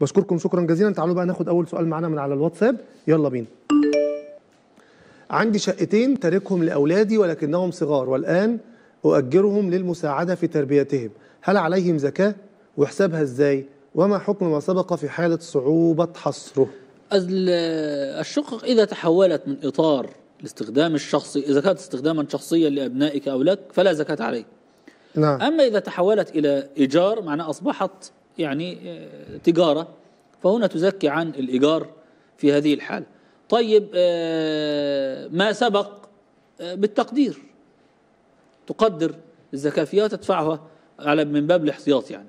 بشكركم شكرا جزيلا تعالوا بقى ناخد اول سؤال معانا من على الواتساب يلا بينا عندي شقتين تاركهم لاولادي ولكنهم صغار والان اؤجرهم للمساعده في تربيتهم هل عليهم زكاه وحسابها ازاي وما حكم ما سبق في حاله صعوبه حصره الشقق اذا تحولت من اطار الاستخدام الشخصي اذا كانت استخداما شخصيا لابنائك او لك فلا زكاه عليك نعم. اما اذا تحولت الى ايجار معناه اصبحت يعني آه، تجارة فهنا تزكي عن الإيجار في هذه الحالة طيب آه، ما سبق آه، بالتقدير تقدر الزكاة فيها وتدفعها على من باب الاحتياط يعني